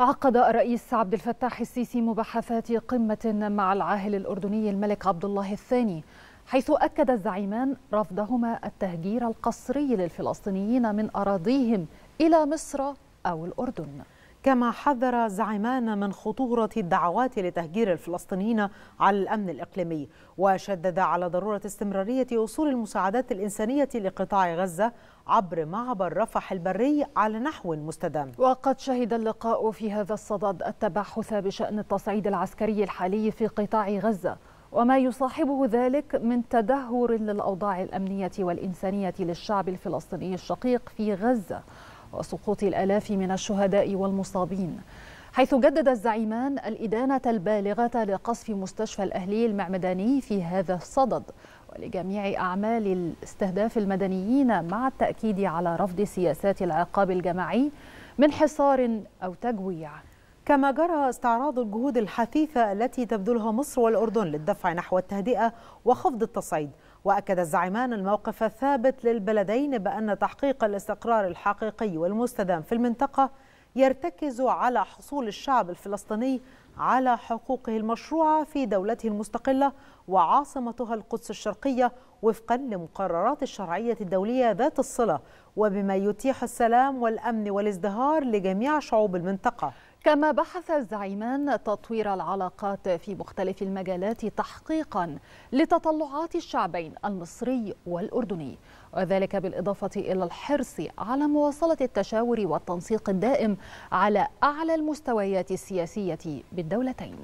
عقد الرئيس عبد الفتاح السيسي مباحثات قمة مع العاهل الأردني الملك عبد الله الثاني حيث أكد الزعيمان رفضهما التهجير القسري للفلسطينيين من أراضيهم إلى مصر أو الأردن كما حذر زعيمان من خطورة الدعوات لتهجير الفلسطينيين على الأمن الإقليمي وشدد على ضرورة استمرارية وصول المساعدات الإنسانية لقطاع غزة عبر معبر رفح البري على نحو مستدام وقد شهد اللقاء في هذا الصدد التباحث بشأن التصعيد العسكري الحالي في قطاع غزة وما يصاحبه ذلك من تدهور للأوضاع الأمنية والإنسانية للشعب الفلسطيني الشقيق في غزة وسقوط الآلاف من الشهداء والمصابين حيث جدد الزعيمان الإدانة البالغة لقصف مستشفى الأهلي المعمداني في هذا الصدد ولجميع أعمال استهداف المدنيين مع التأكيد على رفض سياسات العقاب الجماعي من حصار أو تجويع كما جرى استعراض الجهود الحثيثة التي تبذلها مصر والأردن للدفع نحو التهدئة وخفض التصعيد وأكد الزعيمان الموقف الثابت للبلدين بأن تحقيق الاستقرار الحقيقي والمستدام في المنطقة يرتكز على حصول الشعب الفلسطيني على حقوقه المشروعة في دولته المستقلة وعاصمتها القدس الشرقية وفقا لمقررات الشرعية الدولية ذات الصلة وبما يتيح السلام والأمن والازدهار لجميع شعوب المنطقة كما بحث الزعيمان تطوير العلاقات في مختلف المجالات تحقيقا لتطلعات الشعبين المصري والاردني وذلك بالاضافه الى الحرص على مواصله التشاور والتنسيق الدائم على اعلى المستويات السياسيه بالدولتين